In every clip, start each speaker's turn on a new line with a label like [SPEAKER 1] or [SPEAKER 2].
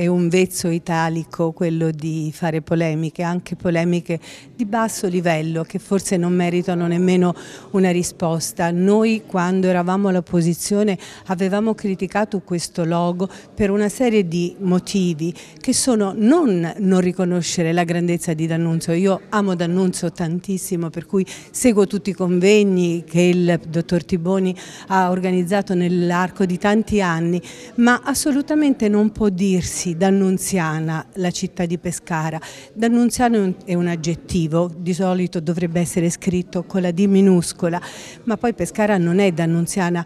[SPEAKER 1] è un vezzo italico quello di fare polemiche, anche polemiche di basso livello che forse non meritano nemmeno una risposta. Noi quando eravamo all'opposizione avevamo criticato questo logo per una serie di motivi che sono non non riconoscere la grandezza di D'Annunzio. Io amo D'Annunzio tantissimo per cui seguo tutti i convegni che il dottor Tiboni ha organizzato nell'arco di tanti anni, ma assolutamente non può dirsi Infatti D'Annunziana, la città di Pescara, D'Annunziano è un aggettivo, di solito dovrebbe essere scritto con la D minuscola, ma poi Pescara non è D'Annunziana,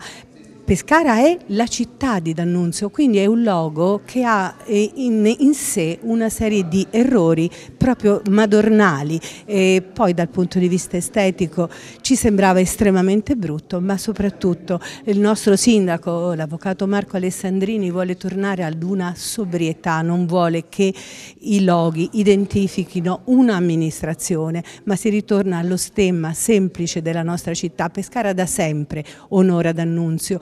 [SPEAKER 1] Pescara è la città di D'Annunzio, quindi è un logo che ha eh, in, in sé una serie di errori proprio madornali e poi dal punto di vista estetico ci sembrava estremamente brutto, ma soprattutto il nostro sindaco, l'avvocato Marco Alessandrini, vuole tornare ad una sobrietà, non vuole che i loghi identifichino un'amministrazione, ma si ritorna allo stemma semplice della nostra città. Pescara da sempre onora D'Annunzio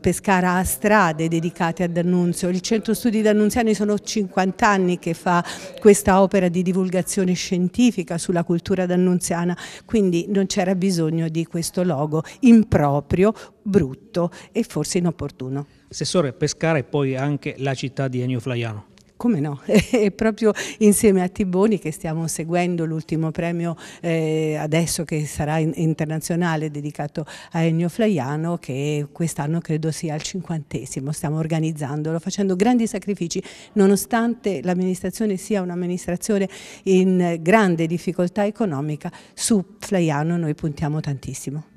[SPEAKER 1] Pescara ha strade dedicate ad Annunzio. il Centro Studi D'Annunziani sono 50 anni che fa questa opera di divulgazione scientifica sulla cultura d'annunziana, quindi non c'era bisogno di questo logo improprio, brutto e forse inopportuno.
[SPEAKER 2] Assessore, Pescara è poi anche la città di Ennio Flaiano
[SPEAKER 1] come no, è proprio insieme a Tiboni che stiamo seguendo l'ultimo premio eh, adesso che sarà internazionale dedicato a Ennio Flaiano che quest'anno credo sia il cinquantesimo, stiamo organizzandolo facendo grandi sacrifici nonostante l'amministrazione sia un'amministrazione in grande difficoltà economica su Flaiano noi puntiamo tantissimo.